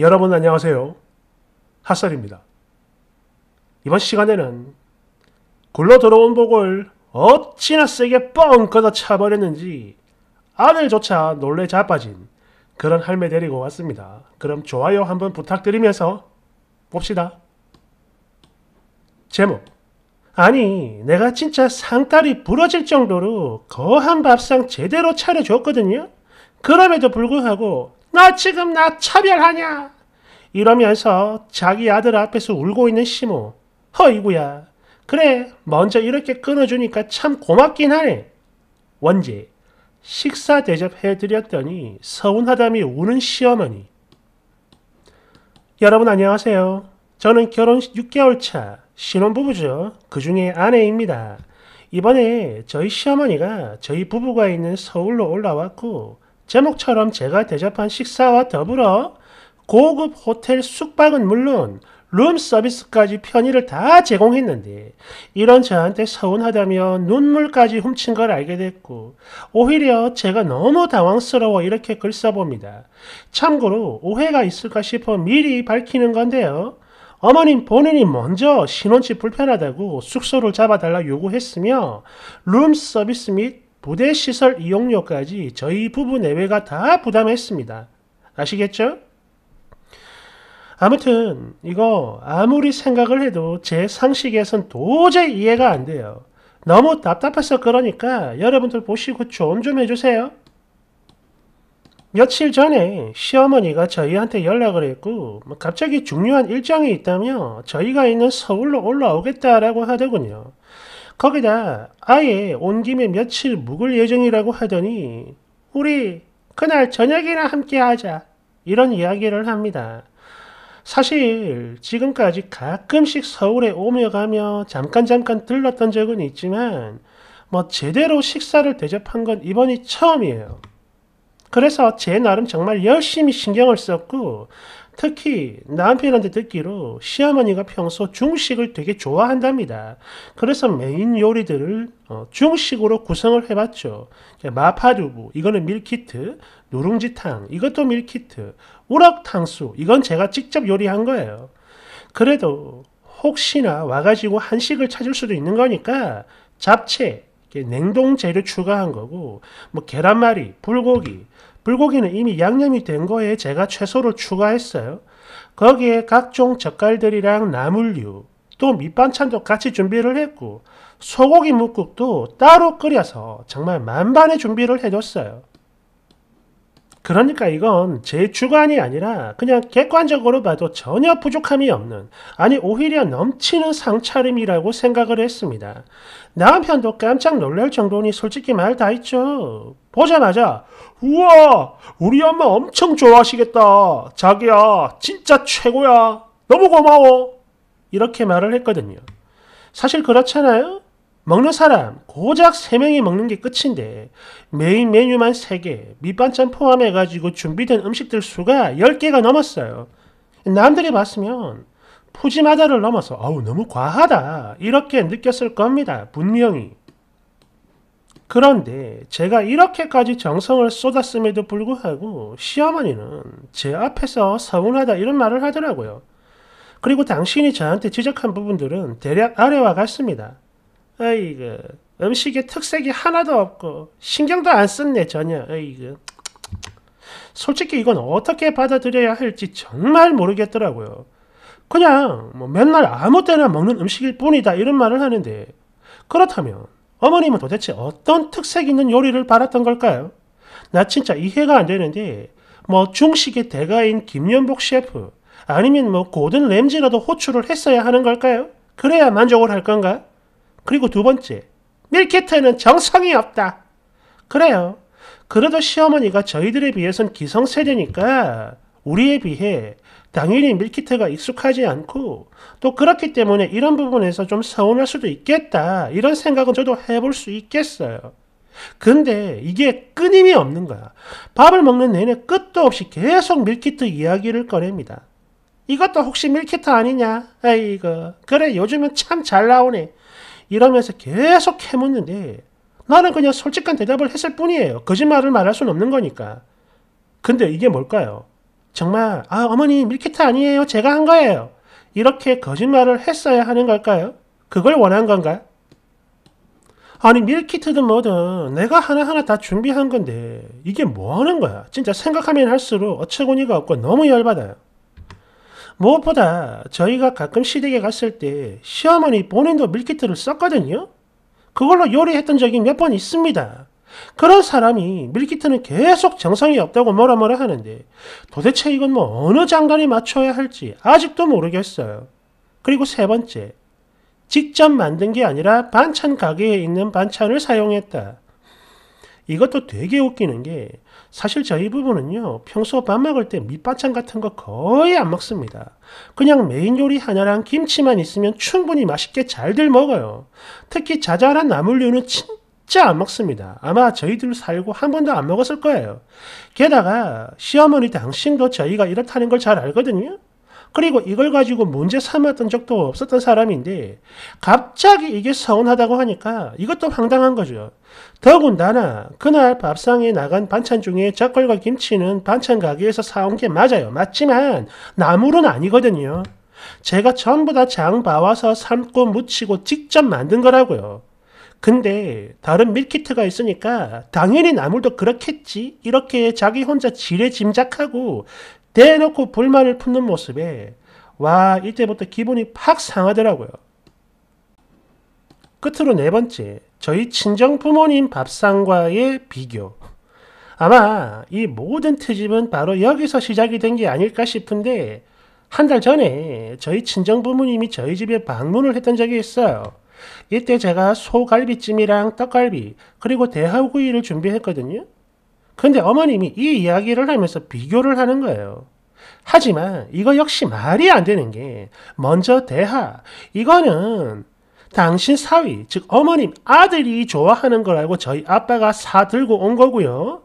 여러분 안녕하세요. 핫설입니다. 이번 시간에는 굴러 들어온 복을 어찌나 세게 뻥 걷어 차버렸는지 아들조차 놀래 자빠진 그런 할매 데리고 왔습니다. 그럼 좋아요 한번 부탁드리면서 봅시다. 제목 아니 내가 진짜 상다리 부러질 정도로 거한 밥상 제대로 차려줬거든요? 그럼에도 불구하고 너 지금 나 차별하냐? 이러면서 자기 아들 앞에서 울고 있는 시모. 허이구야. 그래, 먼저 이렇게 끊어주니까 참 고맙긴 하네. 원재, 식사 대접해드렸더니 서운하다며 우는 시어머니. 여러분 안녕하세요. 저는 결혼 6개월 차 신혼부부죠. 그 중에 아내입니다. 이번에 저희 시어머니가 저희 부부가 있는 서울로 올라왔고 제목처럼 제가 대접한 식사와 더불어 고급 호텔 숙박은 물론 룸 서비스까지 편의를 다 제공했는데 이런 저한테 서운하다며 눈물까지 훔친 걸 알게 됐고 오히려 제가 너무 당황스러워 이렇게 글 써봅니다. 참고로 오해가 있을까 싶어 미리 밝히는 건데요. 어머님 본인이 먼저 신혼집 불편하다고 숙소를 잡아달라 요구했으며 룸 서비스 및 부대시설 이용료까지 저희 부부 내외가 다 부담했습니다. 아시겠죠? 아무튼 이거 아무리 생각을 해도 제 상식에선 도저히 이해가 안 돼요. 너무 답답해서 그러니까 여러분들 보시고 조언 좀 해주세요. 며칠 전에 시어머니가 저희한테 연락을 했고 갑자기 중요한 일정이 있다며 저희가 있는 서울로 올라오겠다라고 하더군요. 거기다 아예 온 김에 며칠 묵을 예정이라고 하더니 우리 그날 저녁이나 함께 하자 이런 이야기를 합니다. 사실 지금까지 가끔씩 서울에 오며 가며 잠깐 잠깐 들렀던 적은 있지만 뭐 제대로 식사를 대접한 건 이번이 처음이에요. 그래서 제 나름 정말 열심히 신경을 썼고 특히 남편한테 듣기로 시어머니가 평소 중식을 되게 좋아한답니다. 그래서 메인 요리들을 어, 중식으로 구성을 해봤죠. 마파두부, 이거는 밀키트, 누룽지탕, 이것도 밀키트, 우럭탕수, 이건 제가 직접 요리한 거예요. 그래도 혹시나 와가지고 한식을 찾을 수도 있는 거니까 잡채, 냉동 재료 추가한 거고 뭐 계란말이, 불고기, 불고기는 이미 양념이 된 거에 제가 채소를 추가했어요. 거기에 각종 젓갈들이랑 나물류, 또 밑반찬도 같이 준비를 했고 소고기 묵국도 따로 끓여서 정말 만반의 준비를 해뒀어요. 그러니까 이건 제 주관이 아니라 그냥 객관적으로 봐도 전혀 부족함이 없는 아니 오히려 넘치는 상차림이라고 생각을 했습니다. 남편도 깜짝 놀랄 정도니 솔직히 말 다했죠 보자마자 우와 우리 엄마 엄청 좋아하시겠다. 자기야 진짜 최고야. 너무 고마워. 이렇게 말을 했거든요. 사실 그렇잖아요. 먹는 사람 고작 3명이 먹는 게 끝인데 메인 메뉴만 3개, 밑반찬 포함해가지고 준비된 음식들 수가 10개가 넘었어요. 남들이 봤으면 푸짐하다를 넘어서 어우 너무 과하다 이렇게 느꼈을 겁니다. 분명히. 그런데 제가 이렇게까지 정성을 쏟았음에도 불구하고 시어머니는 제 앞에서 서운하다 이런 말을 하더라고요. 그리고 당신이 저한테 지적한 부분들은 대략 아래와 같습니다. 아이고 그, 음식에 특색이 하나도 없고 신경도 안 썼네 전혀 아이고 그, 솔직히 이건 어떻게 받아들여야 할지 정말 모르겠더라고요. 그냥 뭐 맨날 아무 때나 먹는 음식일 뿐이다 이런 말을 하는데 그렇다면 어머님은 도대체 어떤 특색 있는 요리를 바랐던 걸까요? 나 진짜 이해가 안 되는데 뭐 중식의 대가인 김연복 셰프 아니면 뭐 고든 램지라도 호출을 했어야 하는 걸까요? 그래야 만족을 할 건가? 그리고 두 번째, 밀키트는 에 정성이 없다. 그래요. 그래도 시어머니가 저희들에 비해선 기성세대니까 우리에 비해 당연히 밀키트가 익숙하지 않고 또 그렇기 때문에 이런 부분에서 좀 서운할 수도 있겠다. 이런 생각은 저도 해볼 수 있겠어요. 근데 이게 끊임이 없는 거야. 밥을 먹는 내내 끝도 없이 계속 밀키트 이야기를 꺼냅니다. 이것도 혹시 밀키트 아니냐? 아이고, 그래, 요즘은 참 잘 나오네. 이러면서 계속 해묻는데 나는 그냥 솔직한 대답을 했을 뿐이에요. 거짓말을 말할 수는 없는 거니까. 근데 이게 뭘까요? 정말 아 어머니 밀키트 아니에요. 제가 한 거예요. 이렇게 거짓말을 했어야 하는 걸까요? 그걸 원한 건가? 아니 밀키트든 뭐든 내가 하나하나 다 준비한 건데 이게 뭐 하는 거야? 진짜 생각하면 할수록 어처구니가 없고 너무 열받아요. 무엇보다 저희가 가끔 시댁에 갔을 때 시어머니 본인도 밀키트를 썼거든요. 그걸로 요리했던 적이 몇 번 있습니다. 그런 사람이 밀키트는 계속 정성이 없다고 뭐라 뭐라 하는데 도대체 이건 뭐 어느 장관이 맞춰야 할지 아직도 모르겠어요. 그리고 세 번째, 직접 만든 게 아니라 반찬 가게에 있는 반찬을 사용했다. 이것도 되게 웃기는 게 사실 저희 부부는요 평소 밥 먹을 때 밑반찬 같은 거 거의 안 먹습니다. 그냥 메인 요리 하나랑 김치만 있으면 충분히 맛있게 잘들 먹어요. 특히 자잘한 나물류는 진짜 안 먹습니다. 아마 저희들 살고 한 번도 안 먹었을 거예요. 게다가 시어머니 당신도 저희가 이렇다는 걸 잘 알거든요. 그리고 이걸 가지고 문제 삼았던 적도 없었던 사람인데 갑자기 이게 서운하다고 하니까 이것도 황당한 거죠. 더군다나 그날 밥상에 나간 반찬 중에 젓갈과 김치는 반찬 가게에서 사온 게 맞아요. 맞지만 나물은 아니거든요. 제가 전부 다 장 봐와서 삶고 무치고 직접 만든 거라고요. 근데 다른 밀키트가 있으니까 당연히 나물도 그렇겠지 이렇게 자기 혼자 지레 짐작하고 대놓고 불만을 품는 모습에 와 이때부터 기분이 팍 상하더라고요. 끝으로 네 번째, 저희 친정 부모님 밥상과의 비교. 아마 이 모든 트집은 바로 여기서 시작이 된 게 아닐까 싶은데 한 달 전에 저희 친정 부모님이 저희 집에 방문을 했던 적이 있어요. 이때 제가 소갈비찜이랑 떡갈비 그리고 대하구이를 준비했거든요. 근데 어머님이 이 이야기를 하면서 비교를 하는 거예요. 하지만 이거 역시 말이 안 되는 게 먼저 대하 이거는 당신 사위 즉 어머님 아들이 좋아하는 거라고 저희 아빠가 사들고 온 거고요.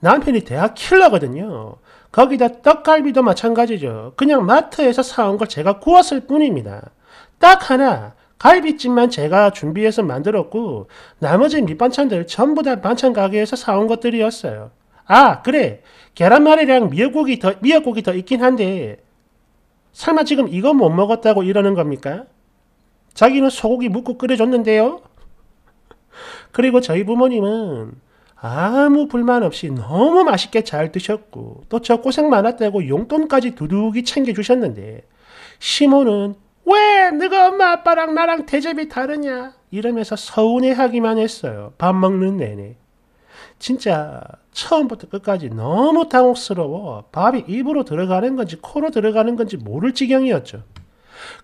남편이 대학 킬러거든요. 거기다 떡갈비도 마찬가지죠. 그냥 마트에서 사온 걸 제가 구웠을 뿐입니다. 딱 하나 갈비찜만 제가 준비해서 만들었고 나머지 밑반찬들 전부 다 반찬 가게에서 사온 것들이었어요. 아 그래 계란말이랑 미역국이 더 미역국이 더 있긴 한데 설마 지금 이거 못 먹었다고 이러는 겁니까? 자기는 소고기 묵고 끓여줬는데요. 그리고 저희 부모님은 아무 불만 없이 너무 맛있게 잘 드셨고 또 저 고생 많았다고 용돈까지 두둑이 챙겨주셨는데 시모는 왜 네가 엄마 아빠랑 나랑 대접이 다르냐 이러면서 서운해하기만 했어요. 밥 먹는 내내. 진짜 처음부터 끝까지 너무 당혹스러워 밥이 입으로 들어가는 건지 코로 들어가는 건지 모를 지경이었죠.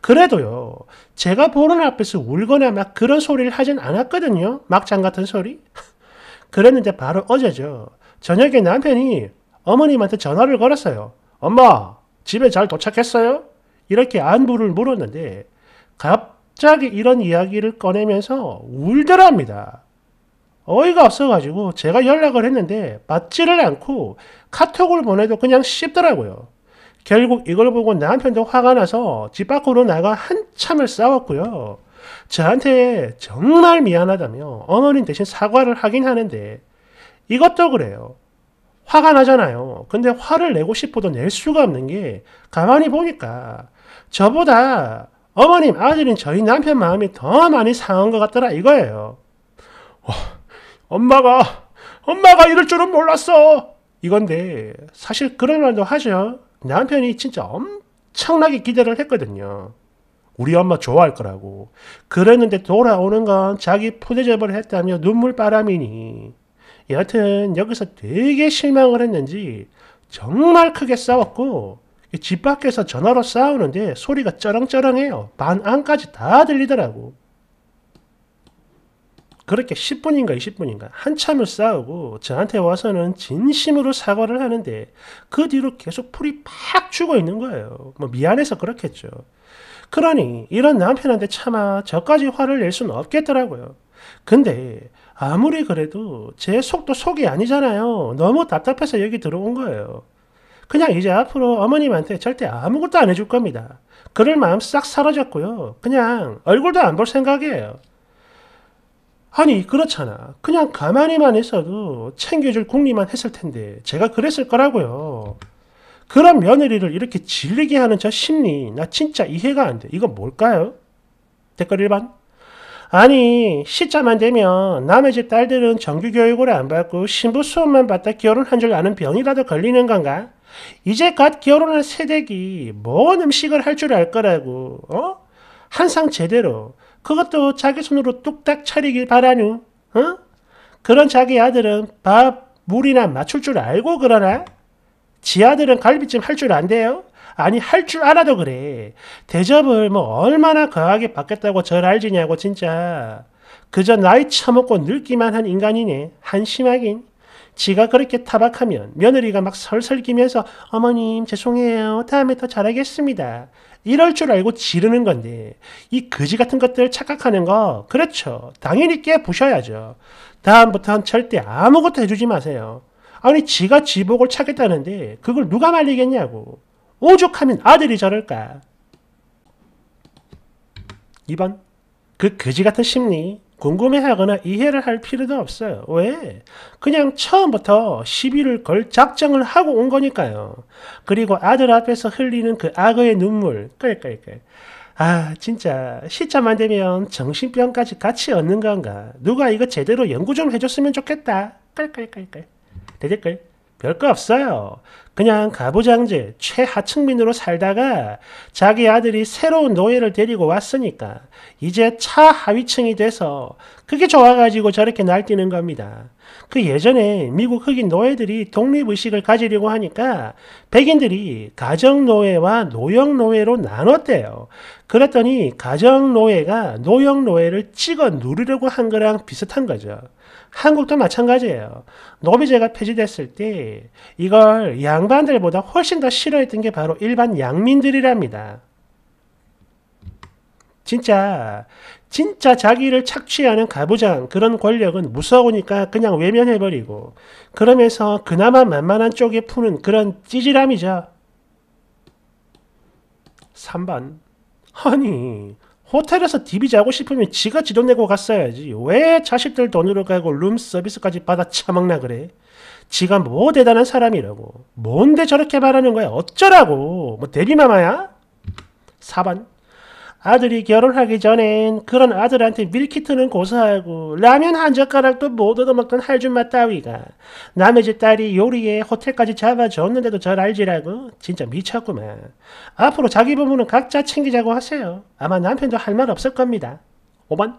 그래도요, 제가 보는 앞에서 울거나 막 그런 소리를 하진 않았거든요. 막장 같은 소리. 그랬는데 바로 어제죠. 저녁에 남편이 어머님한테 전화를 걸었어요. 엄마, 집에 잘 도착했어요? 이렇게 안부를 물었는데 갑자기 이런 이야기를 꺼내면서 울더랍니다. 어이가 없어가지고 제가 연락을 했는데 받지를 않고 카톡을 보내도 그냥 씹더라고요. 결국 이걸 보고 남편도 화가 나서 집 밖으로 나가 한참을 싸웠고요. 저한테 정말 미안하다며 어머님 대신 사과를 하긴 하는데 이것도 그래요. 화가 나잖아요. 근데 화를 내고 싶어도 낼 수가 없는 게 가만히 보니까 저보다 어머님, 아들인 저희 남편 마음이 더 많이 상한 것 같더라 이거예요. 와, 엄마가, 엄마가 이럴 줄은 몰랐어! 이건데, 사실 그런 말도 하죠. 남편이 진짜 엄청나게 기대를 했거든요. 우리 엄마 좋아할 거라고. 그랬는데 돌아오는 건 자기 푸대접을 했다며 눈물바람이니. 여하튼 여기서 되게 실망을 했는지 정말 크게 싸웠고 집 밖에서 전화로 싸우는데 소리가 쩌렁쩌렁해요. 반 안까지 다 들리더라고. 그렇게 10분인가 20분인가 한참을 싸우고 저한테 와서는 진심으로 사과를 하는데 그 뒤로 계속 풀이 팍 죽어 있는 거예요. 뭐 미안해서 그렇겠죠. 그러니 이런 남편한테 차마 저까지 화를 낼 수는 없겠더라고요. 근데 아무리 그래도 제 속도 속이 아니잖아요. 너무 답답해서 여기 들어온 거예요. 그냥 이제 앞으로 어머님한테 절대 아무것도 안 해줄 겁니다. 그럴 마음 싹 사라졌고요. 그냥 얼굴도 안 볼 생각이에요. 아니 그렇잖아. 그냥 가만히만 있어도 챙겨줄 궁리만 했을 텐데 제가 그랬을 거라고요. 그런 며느리를 이렇게 질리게 하는 저 심리 나 진짜 이해가 안 돼. 이거 뭘까요? 댓글 1번 아니 시자만 되면 남의 집 딸들은 정규교육을 안 받고 신부 수업만 받다 결혼한 줄 아는 병이라도 걸리는 건가? 이제 갓 결혼한 새댁이 뭔 음식을 할 줄 알 거라고 어? 한상 제대로 그것도 자기 손으로 뚝딱 차리길 바라누 어? 그런 자기 아들은 밥, 물이나 맞출 줄 알고 그러나 지 아들은 갈비찜 할 줄 안돼요? 아니 할 줄 알아도 그래 대접을 뭐 얼마나 거하게 받겠다고 절 알지냐고 진짜 그저 나이 처먹고 늙기만 한 인간이네 한심하긴 지가 그렇게 타박하면 며느리가 막 설설기면서 어머님 죄송해요. 다음에 더 잘하겠습니다. 이럴 줄 알고 지르는 건데 이 거지 같은 것들 착각하는 거 그렇죠. 당연히 깨부셔야죠. 다음부터는 절대 아무것도 해주지 마세요. 아니 지가 지복을 차겠다는데 그걸 누가 말리겠냐고. 오죽하면 아들이 저럴까. 2번 그 거지 같은 심리 궁금해하거나 이해를 할 필요도 없어요. 왜? 그냥 처음부터 시비를 걸 작정을 하고 온 거니까요. 그리고 아들 앞에서 흘리는 그 악어의 눈물, 끌끌끌. 아, 진짜 시차만 되면 정신병까지 같이 얻는 건가? 누가 이거 제대로 연구 좀 해줬으면 좋겠다. 끌끌끌끌. 대댓글. 별거 없어요. 그냥 가부장제, 최하층민으로 살다가 자기 아들이 새로운 노예를 데리고 왔으니까 이제 차하위층이 돼서 그게 좋아가지고 저렇게 날뛰는 겁니다. 그 예전에 미국 흑인 노예들이 독립의식을 가지려고 하니까 백인들이 가정노예와 노역노예로 나눴대요. 그랬더니 가정노예가 노역노예를 찍어 누르려고 한 거랑 비슷한 거죠. 한국도 마찬가지예요. 노비제가 폐지됐을 때 이걸 양 양반들보다 훨씬 더 싫어했던 게 바로 일반 양민들이랍니다. 진짜 진짜 자기를 착취하는 가부장 그런 권력은 무서우니까 그냥 외면해버리고 그러면서 그나마 만만한 쪽에 푸는 그런 찌질함이죠. 3번 아니 호텔에서 디비 자고 싶으면 지가 지돈 내고 갔어야지 왜 자식들 돈으로 가고 룸서비스까지 받아 처먹나 그래? 지가 뭐 대단한 사람이라고. 뭔데 저렇게 말하는 거야? 어쩌라고? 뭐대리마마야 4번. 아들이 결혼하기 전엔 그런 아들한테 밀키트는 고소하고 라면 한 젓가락도 못 얻어먹던 할줌마 따위가 남의 집 딸이 요리에 호텔까지 잡아줬는데도 잘 알지라고? 진짜 미쳤구만. 앞으로 자기 부모는 각자 챙기자고 하세요. 아마 남편도 할 말 없을 겁니다. 5번.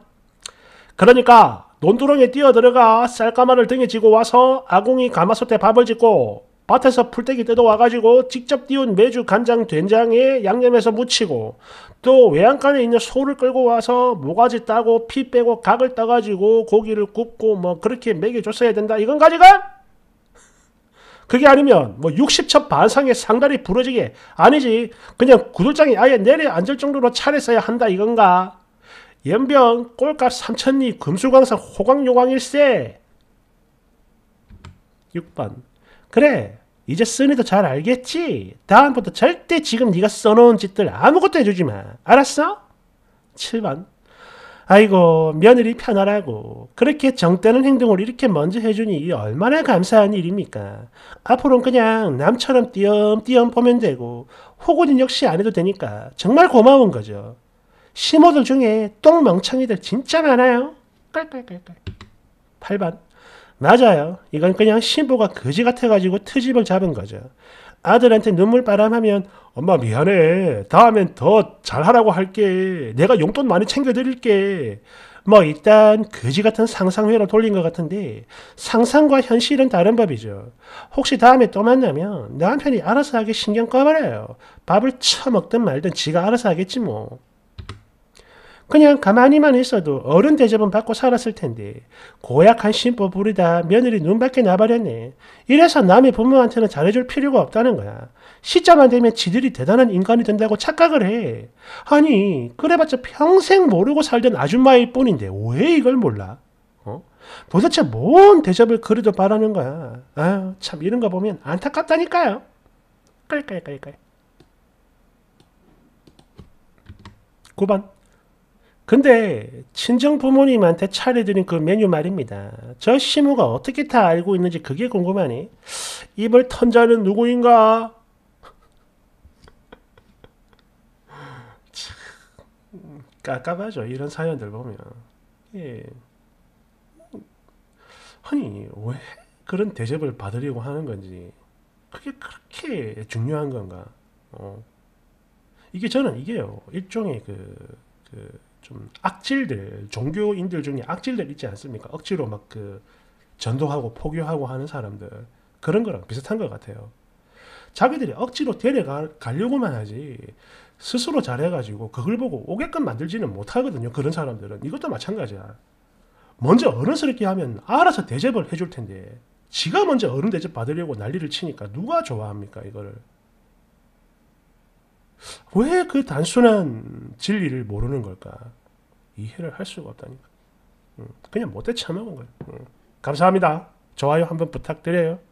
그러니까 논두렁에 뛰어들어가 쌀가마를 등에 지고 와서 아궁이 가마솥에 밥을 짓고 밭에서 풀떼기 뜯어와가지고 직접 띄운 매주 간장 된장에 양념해서 무치고 또 외양간에 있는 소를 끌고 와서 모가지 따고 피 빼고 각을 따가지고 고기를 굽고 뭐 그렇게 먹여줬어야 된다 이건가 지가 그게 아니면 뭐 60첩 반상의 상다리 부러지게 아니지 그냥 구들장이 아예 내려앉을 정도로 차렸어야 한다 이건가? 연병, 꼴값 삼천리, 금수광산, 호광요광일세 6번 그래 이제 쓰니도 잘 알겠지? 다음부터 절대 지금 네가 써놓은 짓들 아무것도 해주지 마 알았어? 7번 아이고 며느리 편하라고 그렇게 정되는 행동을 이렇게 먼저 해주니 얼마나 감사한 일입니까 앞으로는 그냥 남처럼 띄엄띄엄 보면 되고 호구는 역시 안 해도 되니까 정말 고마운 거죠 시모들 중에 똥멍청이들 진짜 많아요. 깔깔깔깔. 8번. 맞아요. 이건 그냥 신부가 거지 같아가지고 트집을 잡은 거죠. 아들한테 눈물 바람하면 엄마 미안해. 다음엔 더 잘하라고 할게. 내가 용돈 많이 챙겨드릴게. 뭐 일단 거지 같은 상상회로 돌린 것 같은데 상상과 현실은 다른 법이죠. 혹시 다음에 또 만나면 남편이 알아서 하게 신경 꺼버려요. 밥을 처먹든 말든 지가 알아서 하겠지 뭐. 그냥 가만히만 있어도 어른 대접은 받고 살았을 텐데 고약한 신부 부리다 며느리 눈밖에 나버렸네. 이래서 남의 부모한테는 잘해줄 필요가 없다는 거야. 시자만 되면 지들이 대단한 인간이 된다고 착각을 해. 아니 그래봤자 평생 모르고 살던 아줌마일 뿐인데 왜 이걸 몰라? 어? 도대체 뭔 대접을 그래도 바라는 거야. 아유 참 이런 거 보면 안타깝다니까요. 깔깔깔깔. 9번 근데 친정 부모님한테 차려드린 그 메뉴 말입니다. 저 시무가 어떻게 다 알고 있는지 그게 궁금하니? 입을 턴 자는 누구인가? 참, 깝하죠 이런 사연들 보면. 예. 아니, 왜 그런 대접을 받으려고 하는 건지. 그게 그렇게 중요한 건가? 어. 이게 저는 이게요. 일종의 그, 그좀 악질들 종교인들 중에 악질들 있지 않습니까? 억지로 막 그 전도하고 포교하고 하는 사람들 그런 거랑 비슷한 것 같아요. 자기들이 억지로 데려가려고만 하지 스스로 잘해가지고 그걸 보고 오게끔 만들지는 못하거든요. 그런 사람들은 이것도 마찬가지야. 먼저 어른스럽게 하면 알아서 대접을 해줄 텐데 지가 먼저 어른 대접 받으려고 난리를 치니까 누가 좋아합니까 이거를? 왜그 단순한 진리를 모르는 걸까? 이해를 할 수가 없다니까. 음, 그냥 못대 참아온 거예요. 음, 감사합니다. 좋아요 한번 부탁드려요.